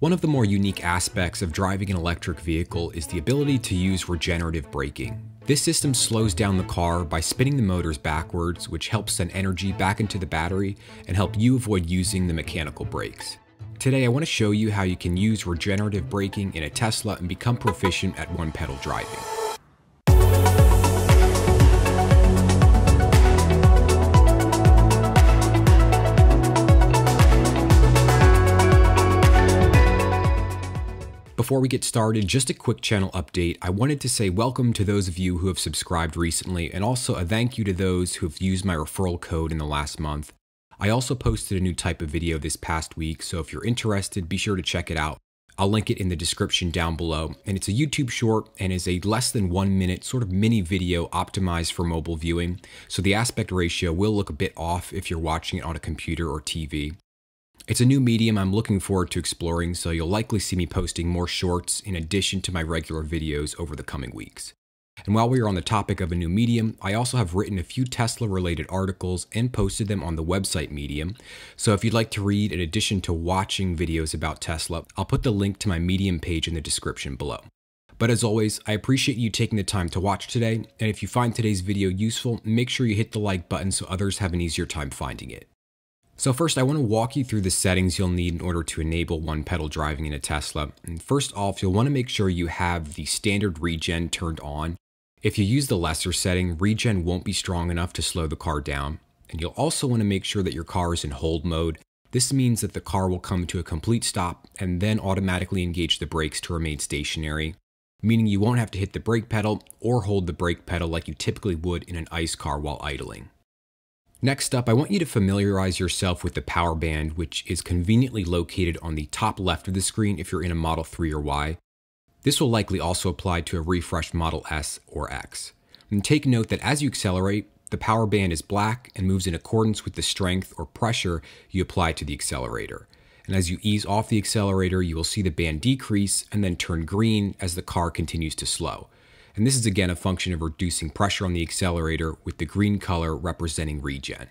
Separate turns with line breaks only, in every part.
One of the more unique aspects of driving an electric vehicle is the ability to use regenerative braking. This system slows down the car by spinning the motors backwards, which helps send energy back into the battery and help you avoid using the mechanical brakes. Today I want to show you how you can use regenerative braking in a Tesla and become proficient at one pedal driving. Before we get started, just a quick channel update. I wanted to say welcome to those of you who have subscribed recently, and also a thank you to those who have used my referral code in the last month. I also posted a new type of video this past week, so if you're interested, be sure to check it out. I'll link it in the description down below. And it's a YouTube short and is a less than one minute sort of mini video optimized for mobile viewing. So the aspect ratio will look a bit off if you're watching it on a computer or TV. It's a new medium I'm looking forward to exploring, so you'll likely see me posting more shorts in addition to my regular videos over the coming weeks. And while we are on the topic of a new medium, I also have written a few Tesla related articles and posted them on the website Medium. So if you'd like to read in addition to watching videos about Tesla, I'll put the link to my Medium page in the description below. But as always, I appreciate you taking the time to watch today, and if you find today's video useful, make sure you hit the like button so others have an easier time finding it. So first, I want to walk you through the settings you'll need in order to enable one pedal driving in a Tesla. And first off, you'll want to make sure you have the standard regen turned on. If you use the lesser setting, regen won't be strong enough to slow the car down. And you'll also want to make sure that your car is in hold mode. This means that the car will come to a complete stop and then automatically engage the brakes to remain stationary, meaning you won't have to hit the brake pedal or hold the brake pedal like you typically would in an ICE car while idling. Next up, I want you to familiarize yourself with the power band, which is conveniently located on the top left of the screen if you're in a Model 3 or Y. This will likely also apply to a refreshed Model S or X. And take note that as you accelerate, the power band is black and moves in accordance with the strength or pressure you apply to the accelerator. And as you ease off the accelerator, you will see the band decrease and then turn green as the car continues to slow. And this is again a function of reducing pressure on the accelerator with the green color representing regen.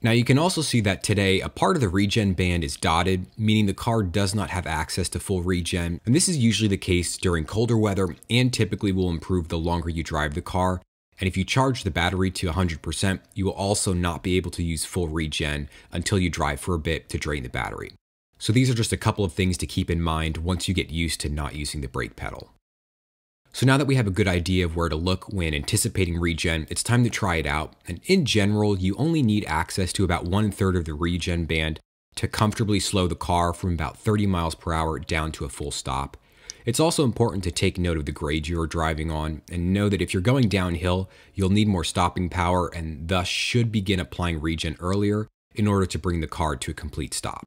Now you can also see that today a part of the regen band is dotted, meaning the car does not have access to full regen, and this is usually the case during colder weather and typically will improve the longer you drive the car. And if you charge the battery to 100%, you will also not be able to use full regen until you drive for a bit to drain the battery. So these are just a couple of things to keep in mind once you get used to not using the brake pedal. So now that we have a good idea of where to look when anticipating regen, it's time to try it out. And in general, you only need access to about one third of the regen band to comfortably slow the car from about 30 miles per hour down to a full stop. It's also important to take note of the grade you are driving on and know that if you're going downhill, you'll need more stopping power and thus should begin applying regen earlier in order to bring the car to a complete stop.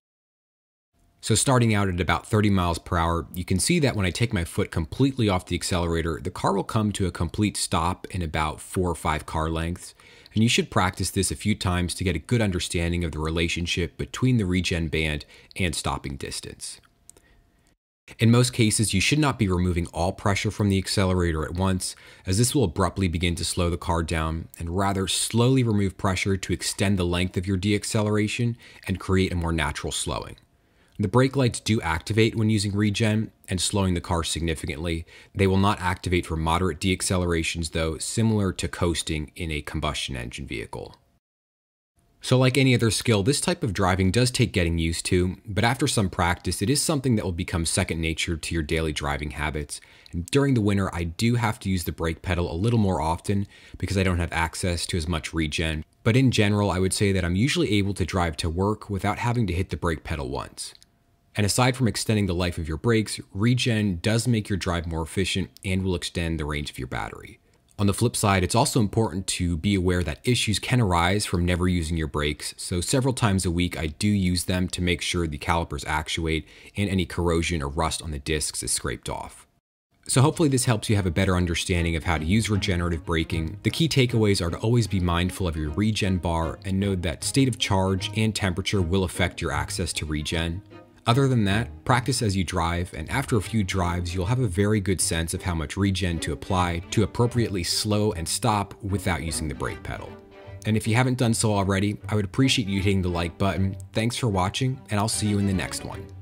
So starting out at about 30 miles per hour, you can see that when I take my foot completely off the accelerator, the car will come to a complete stop in about four or five car lengths. And you should practice this a few times to get a good understanding of the relationship between the regen band and stopping distance. In most cases, you should not be removing all pressure from the accelerator at once, as this will abruptly begin to slow the car down, and rather slowly remove pressure to extend the length of your deacceleration and create a more natural slowing. The brake lights do activate when using regen and slowing the car significantly. They will not activate for moderate deaccelerations though, similar to coasting in a combustion engine vehicle. So, like any other skill, this type of driving does take getting used to, but after some practice, it is something that will become second nature to your daily driving habits. And during the winter, I do have to use the brake pedal a little more often because I don't have access to as much regen. But in general, I would say that I'm usually able to drive to work without having to hit the brake pedal once. And aside from extending the life of your brakes, regen does make your drive more efficient and will extend the range of your battery. On the flip side, it's also important to be aware that issues can arise from never using your brakes, so several times a week I do use them to make sure the calipers actuate and any corrosion or rust on the discs is scraped off. So hopefully this helps you have a better understanding of how to use regenerative braking. The key takeaways are to always be mindful of your regen bar and know that state of charge and temperature will affect your access to regen. Other than that, practice as you drive, and after a few drives, you'll have a very good sense of how much regen to apply to appropriately slow and stop without using the brake pedal. And if you haven't done so already, I would appreciate you hitting the like button. Thanks for watching, and I'll see you in the next one.